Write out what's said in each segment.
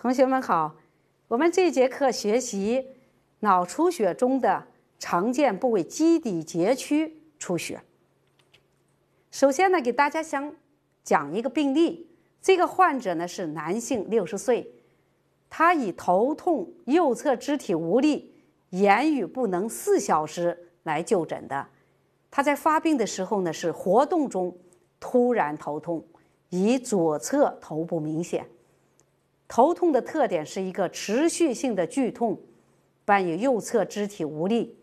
同学们好，我们这节课学习脑出血中的常见部位——基底节区出血。首先呢，给大家想讲一个病例。这个患者呢是男性，六十岁，他以头痛、右侧肢体无力、言语不能四小时来就诊的。他在发病的时候呢是活动中突然头痛，以左侧头部明显。头痛的特点是一个持续性的剧痛，伴有右侧肢体无力、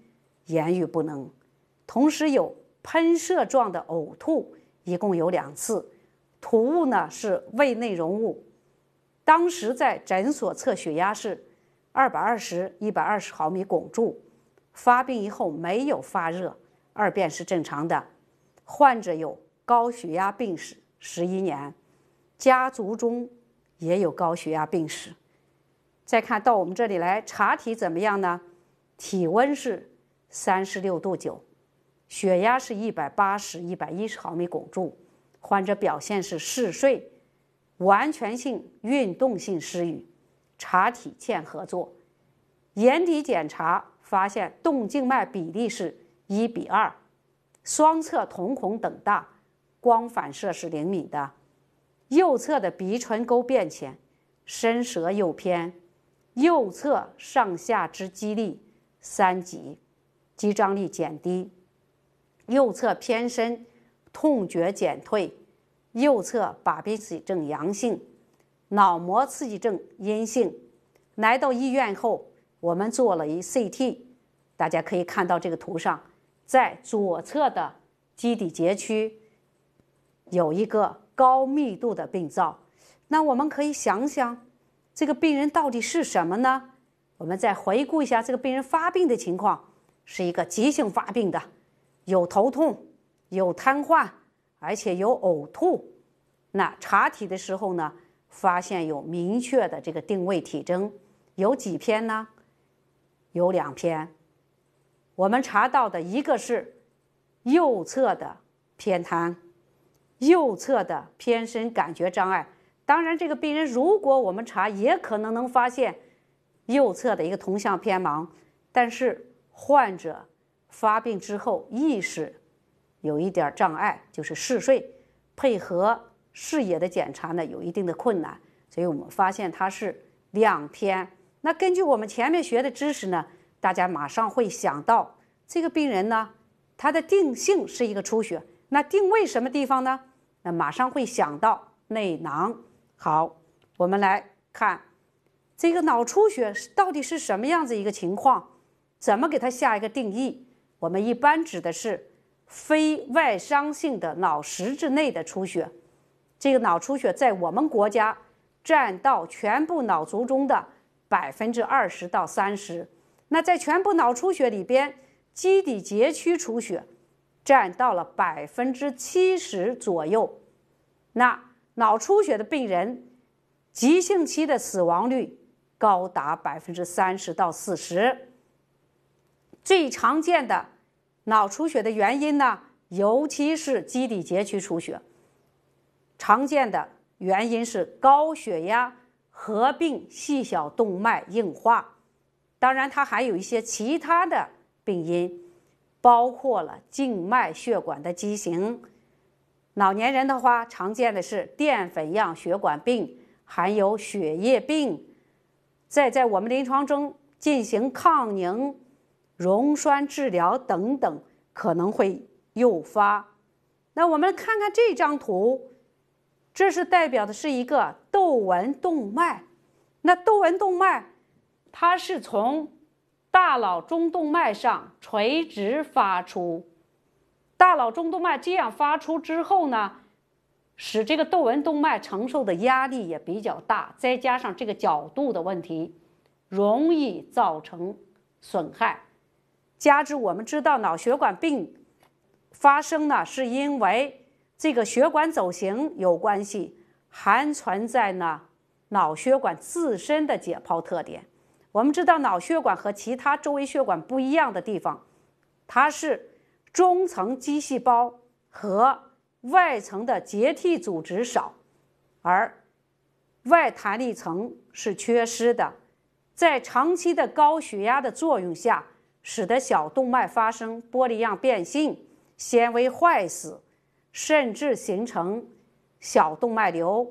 言语不能，同时有喷射状的呕吐，一共有两次。吐物呢是胃内容物。当时在诊所测血压是二百二十一百二十毫米汞柱。发病以后没有发热，二便是正常的。患者有高血压病史十一年，家族中。也有高血压病史，再看到我们这里来查体怎么样呢？体温是三十六度九，血压是一百八十、一百一十毫米汞柱。患者表现是嗜睡，完全性运动性失语，查体欠合作。眼底检查发现动静脉比例是一比二，双侧瞳孔等大，光反射是灵敏的。右侧的鼻唇沟变浅，伸舌右偏，右侧上下肢肌力三级，肌张力减低，右侧偏深，痛觉减退，右侧巴比西症阳性，脑膜刺激症阴性。来到医院后，我们做了一 CT，大家可以看到这个图上，在左侧的基底节区有一个。高密度的病灶，那我们可以想想，这个病人到底是什么呢？我们再回顾一下这个病人发病的情况，是一个急性发病的，有头痛，有瘫痪，而且有呕吐。那查体的时候呢，发现有明确的这个定位体征，有几篇呢？有两篇。我们查到的一个是右侧的偏瘫。右侧的偏深感觉障碍，当然，这个病人如果我们查，也可能能发现右侧的一个同向偏盲。但是患者发病之后意识有一点障碍，就是嗜睡，配合视野的检查呢有一定的困难，所以我们发现它是两偏。那根据我们前面学的知识呢，大家马上会想到这个病人呢，他的定性是一个出血，那定位什么地方呢？那马上会想到内囊。好，我们来看这个脑出血是到底是什么样子一个情况？怎么给它下一个定义？我们一般指的是非外伤性的脑实质内的出血。这个脑出血在我们国家占到全部脑卒中的百分之二十到三十。那在全部脑出血里边，基底节区出血。占到了百分之七十左右，那脑出血的病人，急性期的死亡率高达百分之三十到四十。最常见的脑出血的原因呢，尤其是基底节区出血，常见的原因是高血压合并细小动脉硬化，当然它还有一些其他的病因。包括了静脉血管的畸形，老年人的话，常见的是淀粉样血管病，还有血液病。再在我们临床中进行抗凝、溶栓治疗等等，可能会诱发。那我们看看这张图，这是代表的是一个窦纹动脉。那窦纹动脉，它是从。大脑中动脉上垂直发出，大脑中动脉这样发出之后呢，使这个窦纹动脉承受的压力也比较大，再加上这个角度的问题，容易造成损害。加之我们知道脑血管病发生呢，是因为这个血管走形有关系，还存在呢脑血管自身的解剖特点。我们知道脑血管和其他周围血管不一样的地方，它是中层肌细胞和外层的结缔组织少，而外弹力层是缺失的。在长期的高血压的作用下，使得小动脉发生玻璃样变性、纤维坏死，甚至形成小动脉瘤、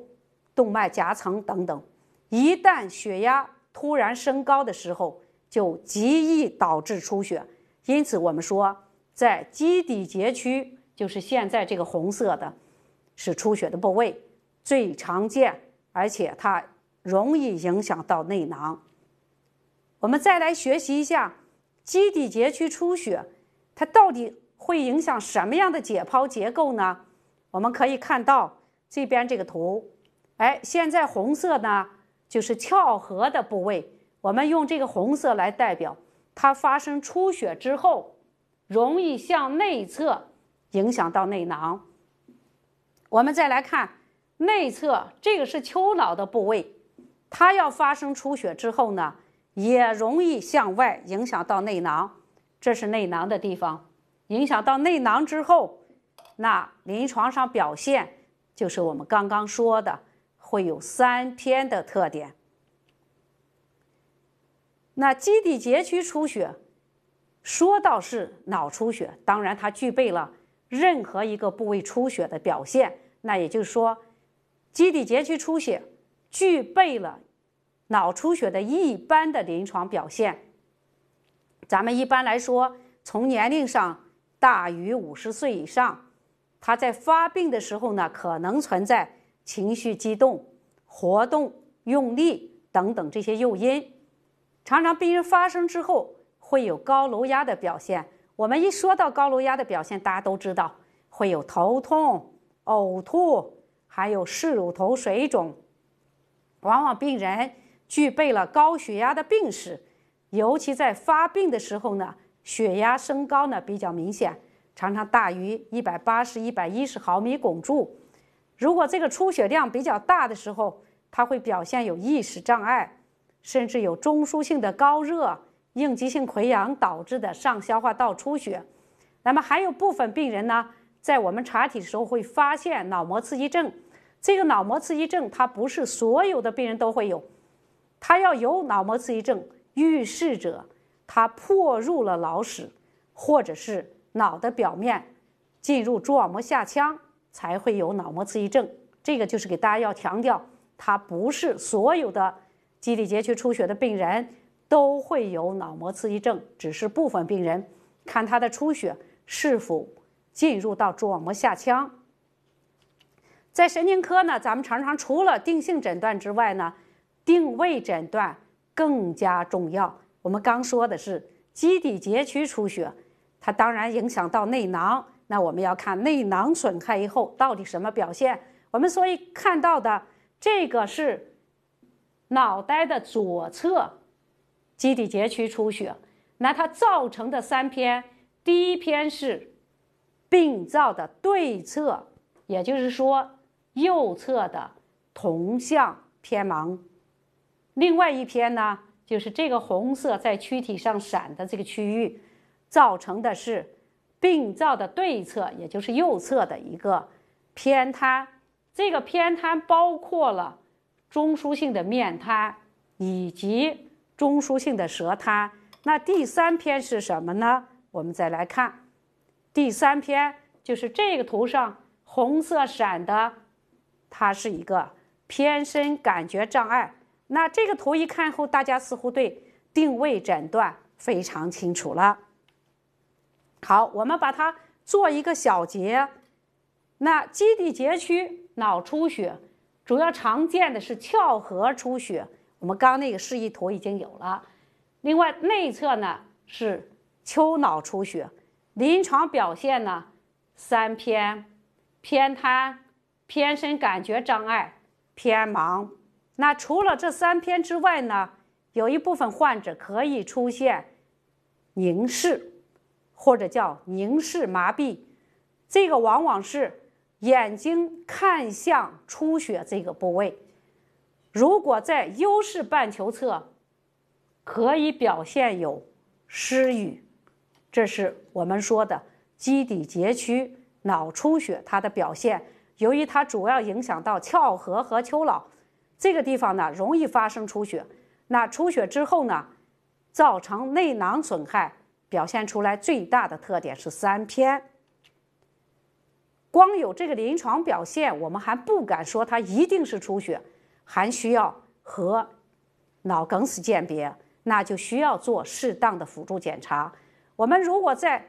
动脉夹层等等。一旦血压，突然升高的时候，就极易导致出血，因此我们说，在基底节区，就是现在这个红色的，是出血的部位，最常见，而且它容易影响到内囊。我们再来学习一下基底节区出血，它到底会影响什么样的解剖结构呢？我们可以看到这边这个图，哎，现在红色呢？就是鞘合的部位，我们用这个红色来代表，它发生出血之后，容易向内侧影响到内囊。我们再来看内侧，这个是丘脑的部位，它要发生出血之后呢，也容易向外影响到内囊。这是内囊的地方，影响到内囊之后，那临床上表现就是我们刚刚说的。会有三篇的特点。那基底节区出血，说到是脑出血，当然它具备了任何一个部位出血的表现。那也就是说，基底节区出血具备了脑出血的一般的临床表现。咱们一般来说，从年龄上大于五十岁以上，他在发病的时候呢，可能存在。情绪激动、活动、用力等等这些诱因，常常病人发生之后会有高颅压的表现。我们一说到高颅压的表现，大家都知道会有头痛、呕吐，还有视乳头水肿。往往病人具备了高血压的病史，尤其在发病的时候呢，血压升高呢比较明显，常常大于一百八十、一百一十毫米汞柱。如果这个出血量比较大的时候，它会表现有意识障碍，甚至有中枢性的高热、应激性溃疡导致的上消化道出血。那么还有部分病人呢，在我们查体的时候会发现脑膜刺激症。这个脑膜刺激症，它不是所有的病人都会有，它要有脑膜刺激症，预示着他破入了脑室，或者是脑的表面进入蛛网膜下腔。才会有脑膜刺激症，这个就是给大家要强调，它不是所有的基底节区出血的病人都会有脑膜刺激症，只是部分病人看他的出血是否进入到蛛网膜下腔。在神经科呢，咱们常常除了定性诊断之外呢，定位诊断更加重要。我们刚说的是基底节区出血，它当然影响到内囊。那我们要看内囊损害以后到底什么表现？我们所以看到的这个是脑袋的左侧基底节区出血，那它造成的三篇，第一篇是病灶的对侧，也就是说右侧的同向偏盲；另外一篇呢，就是这个红色在躯体上闪的这个区域，造成的是。病灶的对侧，也就是右侧的一个偏瘫。这个偏瘫包括了中枢性的面瘫以及中枢性的舌瘫。那第三篇是什么呢？我们再来看，第三篇就是这个图上红色闪的，它是一个偏深感觉障碍。那这个图一看后，大家似乎对定位诊断非常清楚了。好，我们把它做一个小结。那基底节区脑出血，主要常见的是鞘核出血。我们刚那个示意图已经有了。另外，内侧呢是丘脑出血。临床表现呢，三偏：偏瘫、偏身感觉障碍、偏盲。那除了这三偏之外呢，有一部分患者可以出现凝视。或者叫凝视麻痹，这个往往是眼睛看向出血这个部位。如果在优势半球侧，可以表现有失语，这是我们说的基底节区脑出血它的表现。由于它主要影响到鞘核和丘脑这个地方呢，容易发生出血。那出血之后呢，造成内囊损害。表现出来最大的特点是三篇。光有这个临床表现，我们还不敢说它一定是出血，还需要和脑梗死鉴别，那就需要做适当的辅助检查。我们如果在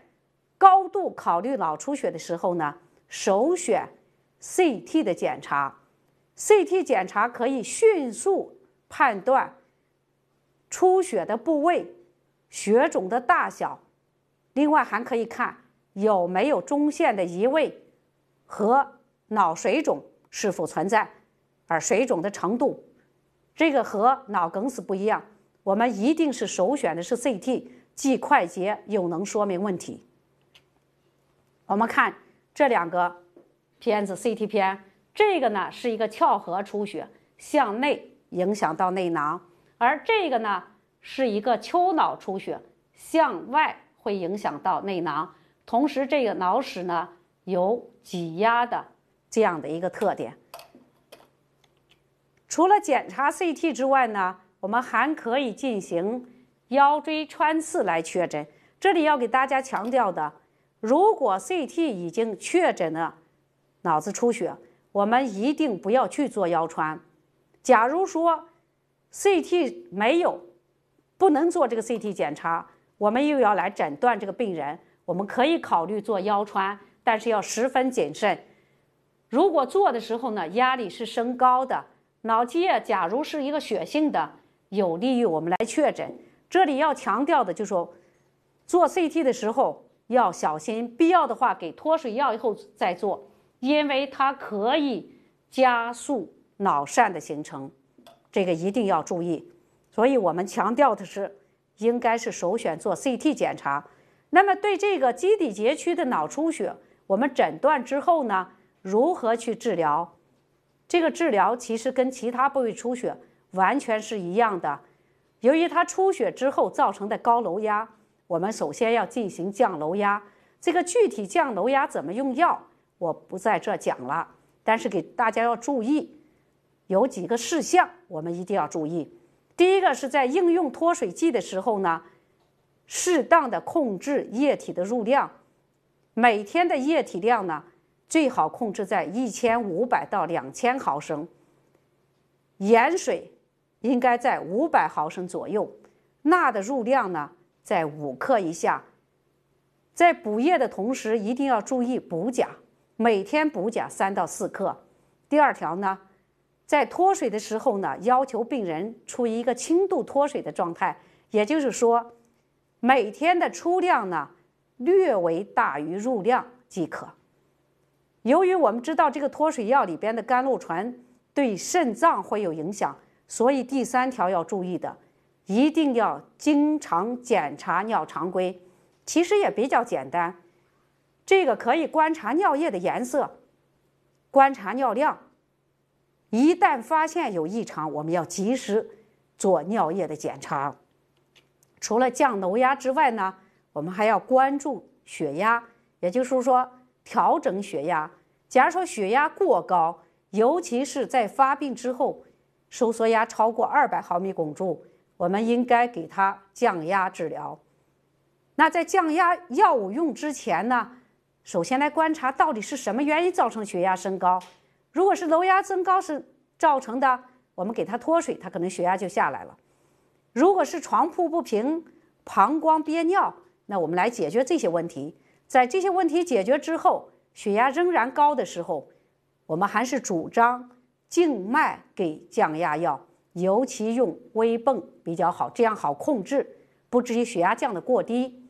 高度考虑脑出血的时候呢，首选 CT 的检查，CT 检查可以迅速判断出血的部位。血肿的大小，另外还可以看有没有中线的移位和脑水肿是否存在，而水肿的程度，这个和脑梗死不一样，我们一定是首选的是 CT，既快捷又能说明问题。我们看这两个片子 CT 片，这个呢是一个壳合出血，向内影响到内囊，而这个呢。是一个丘脑出血，向外会影响到内囊，同时这个脑室呢有挤压的这样的一个特点。除了检查 CT 之外呢，我们还可以进行腰椎穿刺来确诊。这里要给大家强调的，如果 CT 已经确诊了脑子出血，我们一定不要去做腰穿。假如说 CT 没有。不能做这个 CT 检查，我们又要来诊断这个病人，我们可以考虑做腰穿，但是要十分谨慎。如果做的时候呢，压力是升高的，脑脊液假如是一个血性的，有利于我们来确诊。这里要强调的就是，说，做 CT 的时候要小心，必要的话给脱水药以后再做，因为它可以加速脑疝的形成，这个一定要注意。所以我们强调的是，应该是首选做 CT 检查。那么，对这个基底节区的脑出血，我们诊断之后呢，如何去治疗？这个治疗其实跟其他部位出血完全是一样的。由于它出血之后造成的高颅压，我们首先要进行降颅压。这个具体降颅压怎么用药，我不在这讲了。但是给大家要注意，有几个事项我们一定要注意。第一个是在应用脱水剂的时候呢，适当的控制液体的入量，每天的液体量呢，最好控制在一千五百到两千毫升。盐水应该在五百毫升左右，钠的入量呢在五克以下。在补液的同时，一定要注意补钾，每天补钾三到四克。第二条呢？在脱水的时候呢，要求病人处于一个轻度脱水的状态，也就是说，每天的出量呢略为大于入量即可。由于我们知道这个脱水药里边的甘露醇对肾脏会有影响，所以第三条要注意的，一定要经常检查尿常规。其实也比较简单，这个可以观察尿液的颜色，观察尿量。一旦发现有异常，我们要及时做尿液的检查。除了降颅压之外呢，我们还要关注血压，也就是说调整血压。假如说血压过高，尤其是在发病之后，收缩压超过二百毫米汞柱，我们应该给他降压治疗。那在降压药物用之前呢，首先来观察到底是什么原因造成血压升高。如果是颅压增高是造成的，我们给它脱水，它可能血压就下来了。如果是床铺不平、膀胱憋尿，那我们来解决这些问题。在这些问题解决之后，血压仍然高的时候，我们还是主张静脉给降压药，尤其用微泵比较好，这样好控制，不至于血压降得过低。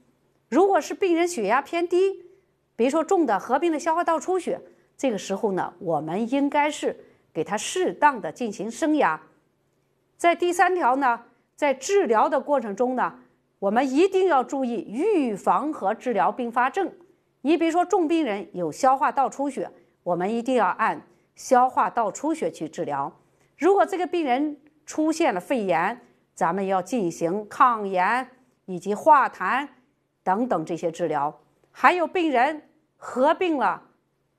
如果是病人血压偏低，比如说重的合并的消化道出血。这个时候呢，我们应该是给他适当的进行升压。在第三条呢，在治疗的过程中呢，我们一定要注意预防和治疗并发症。你比如说，重病人有消化道出血，我们一定要按消化道出血去治疗。如果这个病人出现了肺炎，咱们要进行抗炎以及化痰等等这些治疗。还有病人合并了。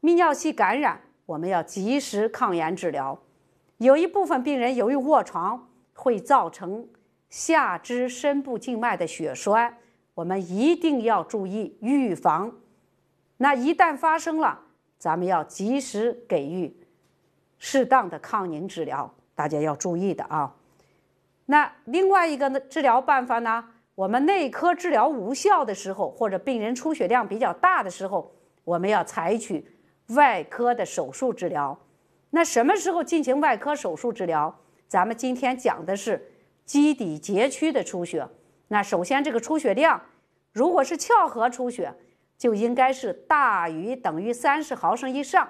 泌尿系感染，我们要及时抗炎治疗。有一部分病人由于卧床，会造成下肢深部静脉的血栓，我们一定要注意预防。那一旦发生了，咱们要及时给予适当的抗凝治疗。大家要注意的啊。那另外一个呢治疗办法呢？我们内科治疗无效的时候，或者病人出血量比较大的时候，我们要采取。外科的手术治疗，那什么时候进行外科手术治疗？咱们今天讲的是基底节区的出血。那首先，这个出血量如果是鞘核出血，就应该是大于等于三十毫升以上；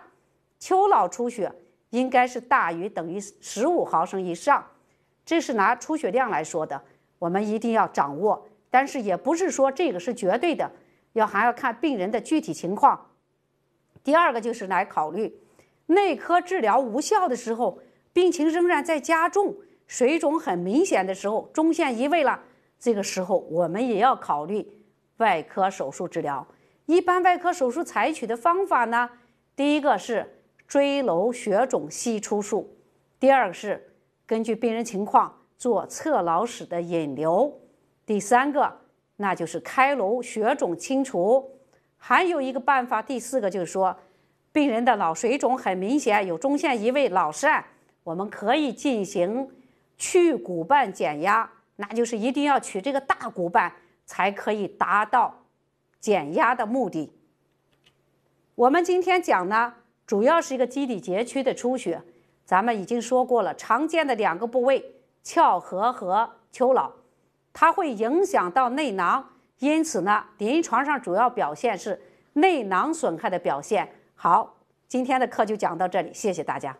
丘脑出血应该是大于等于十五毫升以上。这是拿出血量来说的，我们一定要掌握。但是也不是说这个是绝对的，要还要看病人的具体情况。第二个就是来考虑，内科治疗无效的时候，病情仍然在加重，水肿很明显的时候，中线移位了，这个时候我们也要考虑外科手术治疗。一般外科手术采取的方法呢，第一个是椎楼血肿析出术，第二个是根据病人情况做侧脑室的引流，第三个那就是开颅血肿清除。还有一个办法，第四个就是说，病人的脑水肿很明显，有中线移位、脑疝，我们可以进行去骨瓣减压，那就是一定要取这个大骨瓣，才可以达到减压的目的。我们今天讲呢，主要是一个基底节区的出血，咱们已经说过了，常见的两个部位，鞘核和丘脑，它会影响到内囊。因此呢，临床上主要表现是内囊损害的表现。好，今天的课就讲到这里，谢谢大家。